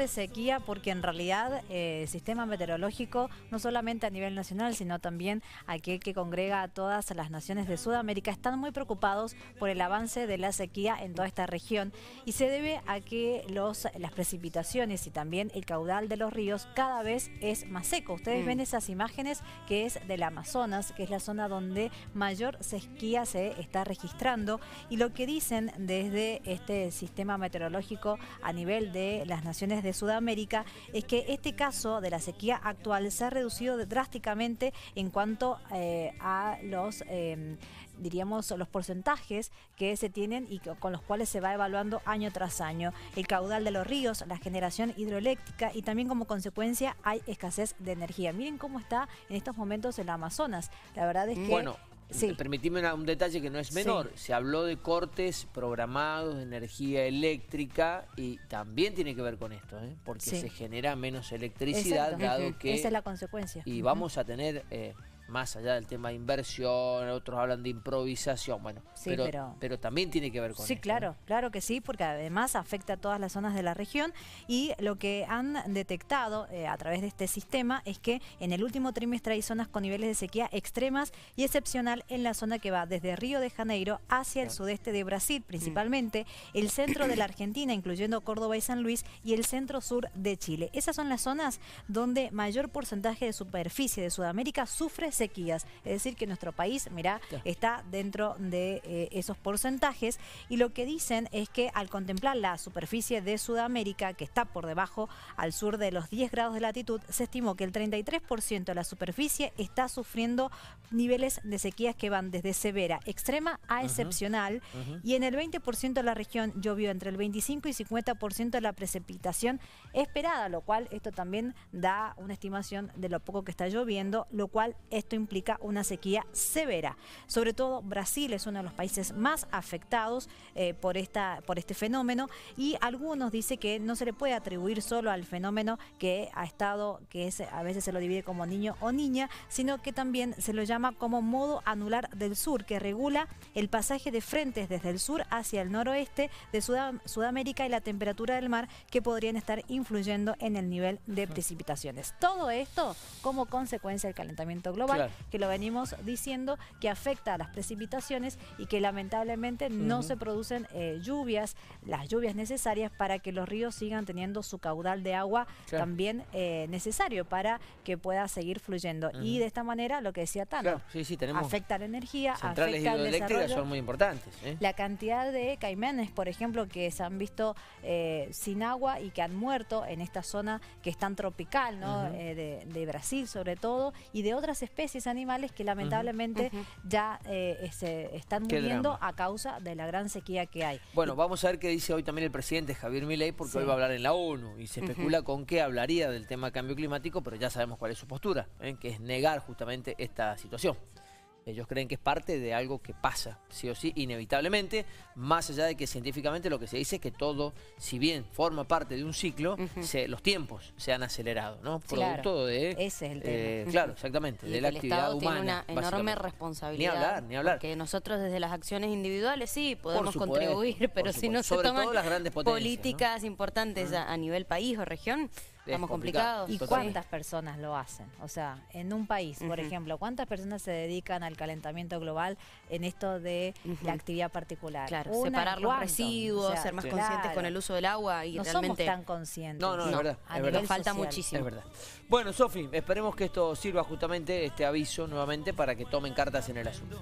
de sequía porque en realidad eh, el sistema meteorológico, no solamente a nivel nacional, sino también aquel que congrega a todas las naciones de Sudamérica, están muy preocupados por el avance de la sequía en toda esta región y se debe a que los, las precipitaciones y también el caudal de los ríos cada vez es más seco. Ustedes mm. ven esas imágenes que es del Amazonas, que es la zona donde mayor sequía se está registrando y lo que dicen desde este sistema meteorológico a nivel de las naciones de de Sudamérica es que este caso de la sequía actual se ha reducido drásticamente en cuanto eh, a los, em, diríamos, los porcentajes que se tienen y con los cuales se va evaluando año tras año. El caudal de los ríos, la generación hidroeléctrica y también como consecuencia hay escasez de energía. Miren cómo está en estos momentos el Amazonas. La verdad es que Sí. Eh, permitime un detalle que no es menor. Se habló de cortes programados de energía eléctrica y también tiene que ver con esto, ¿eh? porque se genera menos electricidad dado que... Esa es la consecuencia. Y vamos a tener eh, más allá del tema de inversión, otros hablan de improvisación, bueno, pero, pero, también tiene que ver con Sí, claro, claro que sí, porque además afecta a todas las zonas de la región y lo que han detectado eh, a través de este sistema es que en el último trimestre hay zonas con niveles de sequía extremas y excepcional en la zona que va desde Río de Janeiro hacia el sudeste de Brasil, mm. principalmente el centro de la Argentina, incluyendo Córdoba y San Luis, y el centro sur de Chile. Esas son las zonas donde mayor porcentaje de superficie de Sudamérica sufre sequías. Es decir, que nuestro país, mira, está dentro de eh, esos porcentajes. Y lo que dicen es que al contemplar la superficie de Sudamérica, que está por debajo al sur de los 10 grados de latitud, se estimó que el 33% de la superficie está sufriendo niveles de sequías que van desde severa, extrema a excepcional. Y en el 20% de la región llovió entre el 25 y 50% de la precipitación esperada, lo cual esto también da una estimación de lo poco que está lloviendo, lo cual es implica una sequía severa. Sobre todo Brasil es uno de los países más afectados eh, por, esta, por este fenómeno y algunos dicen que no se le puede atribuir solo al fenómeno que ha estado, que es, a veces se lo divide como niño o niña, sino que también se lo llama como modo anular del sur, que regula el pasaje de frentes desde el sur hacia el noroeste de Sudamérica y la temperatura del mar que podrían estar influyendo en el nivel de precipitaciones. Todo esto como consecuencia del calentamiento global que lo venimos diciendo, que afecta a las precipitaciones y que lamentablemente no se producen eh, lluvias, las lluvias necesarias para que los ríos sigan teniendo su caudal de agua también eh, necesario para que pueda seguir fluyendo. Y de esta manera, lo que decía Tano, afecta a afecta la energía, centrales son muy importantes. ¿eh? La cantidad de caimanes, por ejemplo, que se han visto sin agua y que han muerto en esta zona que es tan tropical, ¿no? de, de Brasil sobre todo, y de otras especies especies animales que lamentablemente ya eh, se están muriendo a causa de la gran sequía que hay. Bueno, vamos a ver qué dice hoy también el presidente Javier Milei, porque hoy va a hablar en la ONU y se especula con qué hablaría del tema cambio climático, pero ya sabemos cuál es su postura, ¿eh? que es negar justamente esta situación. Ellos creen que es parte de algo que pasa, sí o sí, inevitablemente, más allá de que científicamente lo que se dice es que todo, si bien forma parte de un ciclo, los tiempos se han acelerado, ¿no? Claro, de... Ese es el tema. Eh, claro, exactamente, de la el actividad Estado humana. Tiene una enorme responsabilidad. Ni hablar, ni hablar. Que nosotros desde las acciones individuales sí podemos contribuir, pero si no se toman las grandes políticas importantes a nivel país o región estamos complicados. ¿Y cuántas personas lo hacen? O sea, en un país, por ejemplo, ¿cuántas personas se dedican al calentamiento global en esto de la actividad particular? Claro, separar los residuos, ser más conscientes con el uso del agua y no somos tan conscientes. No, no, es verdad. A falta muchísimo. Bueno, Sofi, esperemos que esto sirva justamente, este aviso nuevamente, para que tomen cartas en el asunto.